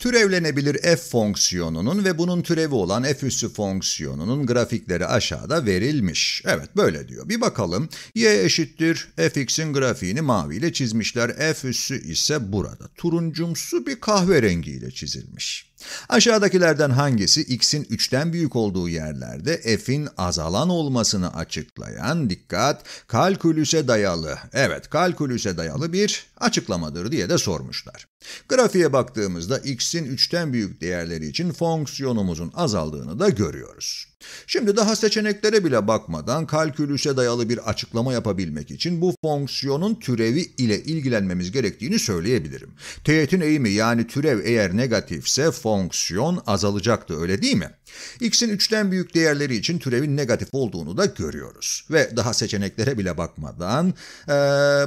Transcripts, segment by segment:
Türevlenebilir f fonksiyonunun ve bunun türevi olan f üssü fonksiyonunun grafikleri aşağıda verilmiş. Evet böyle diyor. Bir bakalım. y eşittir fx'in grafiğini maviyle çizmişler. f üssü ise burada. Turuncumsu bir kahverengiyle çizilmiş. Aşağıdakilerden hangisi x'in 3'ten büyük olduğu yerlerde f'in azalan olmasını açıklayan, dikkat, kalkülüse dayalı, evet kalkülüse dayalı bir açıklamadır diye de sormuşlar. Grafiğe baktığımızda x'in 3'ten büyük değerleri için fonksiyonumuzun azaldığını da görüyoruz. Şimdi daha seçeneklere bile bakmadan kalkülüse dayalı bir açıklama yapabilmek için bu fonksiyonun türevi ile ilgilenmemiz gerektiğini söyleyebilirim. Teğetin eğimi yani türev eğer negatifse fonksiyon azalacaktı öyle değil mi? x'in 3'ten büyük değerleri için türevin negatif olduğunu da görüyoruz. Ve daha seçeneklere bile bakmadan ee,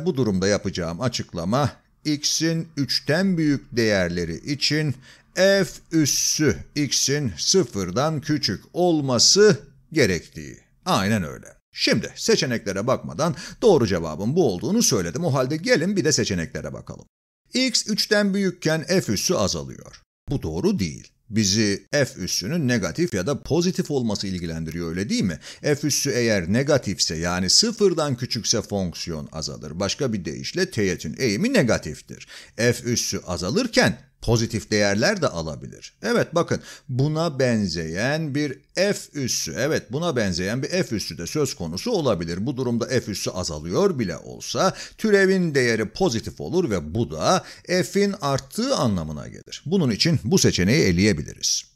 bu durumda yapacağım açıklama x'in 3'ten büyük değerleri için f üssü x'in sıfırdan küçük olması gerektiği. Aynen öyle. Şimdi seçeneklere bakmadan doğru cevabın bu olduğunu söyledim. O halde gelin bir de seçeneklere bakalım. x 3'ten büyükken f üssü azalıyor. Bu doğru değil. Bizi f üssünün negatif ya da pozitif olması ilgilendiriyor öyle değil mi? f üssü eğer negatifse yani sıfırdan küçükse fonksiyon azalır. Başka bir deyişle teğetin eğimi negatiftir. f üssü azalırken pozitif değerler de alabilir. Evet bakın buna benzeyen bir f üssü evet buna benzeyen bir f üssü de söz konusu olabilir. Bu durumda f üssü azalıyor bile olsa türevin değeri pozitif olur ve bu da f'in arttığı anlamına gelir. Bunun için bu seçeneği eleyebiliriz.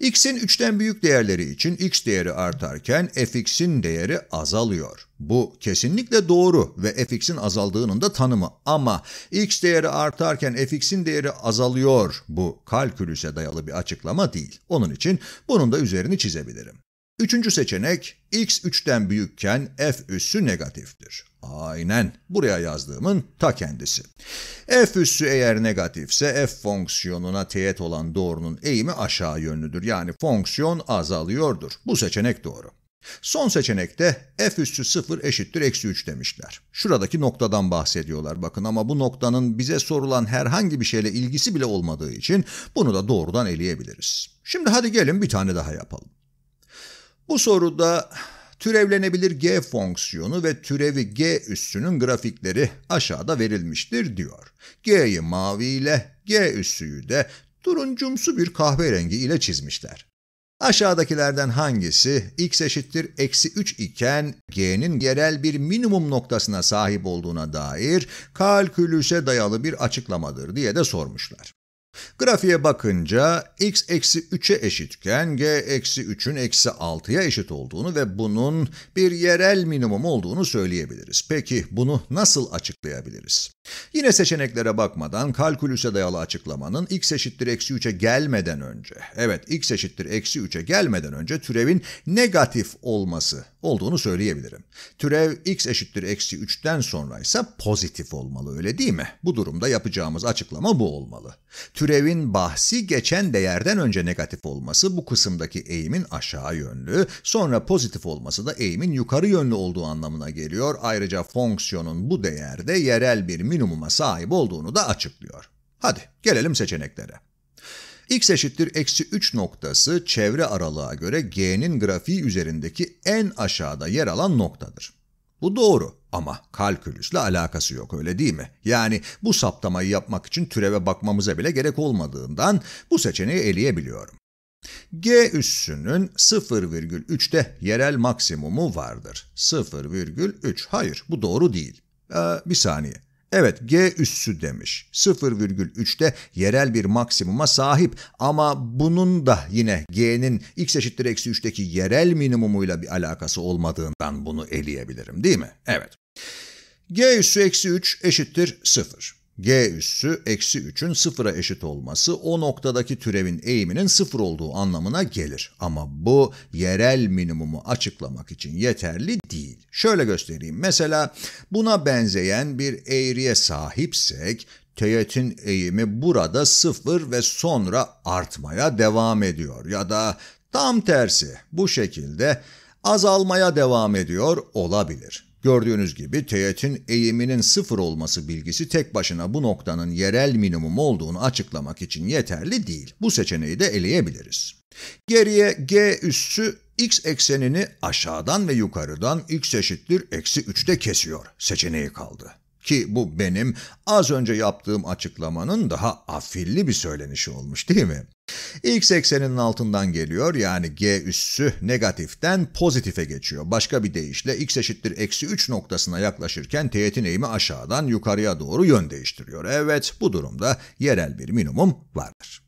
X'in 3'ten büyük değerleri için X değeri artarken fx'in değeri azalıyor. Bu kesinlikle doğru ve fx'in azaldığının da tanımı ama x değeri artarken fx'in değeri azalıyor. Bu kalkülüse dayalı bir açıklama değil. Onun için bunun da üzerini çizebilirim. Üçüncü seçenek, x 3'ten büyükken f üssü negatiftir. Aynen buraya yazdığımın ta kendisi. F üssü eğer negatifse f fonksiyonuna teğet olan doğrunun eğimi aşağı yönlüdür. Yani fonksiyon azalıyordur. Bu seçenek doğru. Son seçenekte f üssü 0 eşittir eksi 3 demişler. Şuradaki noktadan bahsediyorlar bakın ama bu noktanın bize sorulan herhangi bir şeyle ilgisi bile olmadığı için bunu da doğrudan eleyebiliriz. Şimdi hadi gelin bir tane daha yapalım. Bu soruda Türevlenebilir g fonksiyonu ve türevi g üssünün grafikleri aşağıda verilmiştir diyor. G'yi mavi ile, g üssüyü de turuncumsu bir kahverengi ile çizmişler. Aşağıdakilerden hangisi x eşittir eksi 3 iken g'nin yerel bir minimum noktasına sahip olduğuna dair kalkülüse dayalı bir açıklamadır diye de sormuşlar. Grafiğe bakınca x eksi 3'e eşitken g eksi 3'ün eksi 6'ya eşit olduğunu ve bunun bir yerel minimum olduğunu söyleyebiliriz. Peki bunu nasıl açıklayabiliriz? Yine seçeneklere bakmadan kalkülüse dayalı açıklamanın x eşittir eksi 3'e gelmeden önce, evet x eşittir eksi 3'e gelmeden önce türevin negatif olması olduğunu söyleyebilirim. Türev x eşittir eksi 3'ten sonra ise pozitif olmalı öyle değil mi? Bu durumda yapacağımız açıklama bu olmalı. Türev türevin bahsi geçen değerden önce negatif olması bu kısımdaki eğimin aşağı yönlü, sonra pozitif olması da eğimin yukarı yönlü olduğu anlamına geliyor. Ayrıca fonksiyonun bu değerde yerel bir minimuma sahip olduğunu da açıklıyor. Hadi gelelim seçeneklere x eşittir eksi 3 noktası çevre aralığa göre g'nin grafiği üzerindeki en aşağıda yer alan noktadır. Bu doğru. Ama kalkülüsle alakası yok öyle değil mi? Yani bu saptamayı yapmak için türeve bakmamıza bile gerek olmadığından bu seçeneği eleyebiliyorum. G üssünün 0,3'te yerel maksimumu vardır. 0,3 hayır bu doğru değil. Ee, bir saniye. Evet G üssü demiş. 0,3'te yerel bir maksimuma sahip ama bunun da yine G'nin x eşittir eksi 3'teki yerel minimumuyla bir alakası olmadığından bunu eleyebilirim değil mi? Evet. G üssü eksi 3 eşittir 0 g üssü eksi 3'ün sıfıra eşit olması o noktadaki türevin eğiminin sıfır olduğu anlamına gelir. Ama bu yerel minimumu açıklamak için yeterli değil. Şöyle göstereyim. Mesela buna benzeyen bir eğriye sahipsek teğetin eğimi burada sıfır ve sonra artmaya devam ediyor. Ya da tam tersi bu şekilde azalmaya devam ediyor olabilir. Gördüğünüz gibi teğetin eğiminin sıfır olması bilgisi tek başına bu noktanın yerel minimum olduğunu açıklamak için yeterli değil. Bu seçeneği de eleyebiliriz. Geriye g üssü x eksenini aşağıdan ve yukarıdan x eşittir eksi 3'te kesiyor seçeneği kaldı. Ki bu benim az önce yaptığım açıklamanın daha afilli bir söylenişi olmuş değil mi? X ekseninin altından geliyor yani g üssü negatiften pozitife geçiyor. Başka bir deyişle x eşittir eksi 3 noktasına yaklaşırken teğetin eğimi aşağıdan yukarıya doğru yön değiştiriyor. Evet bu durumda yerel bir minimum vardır.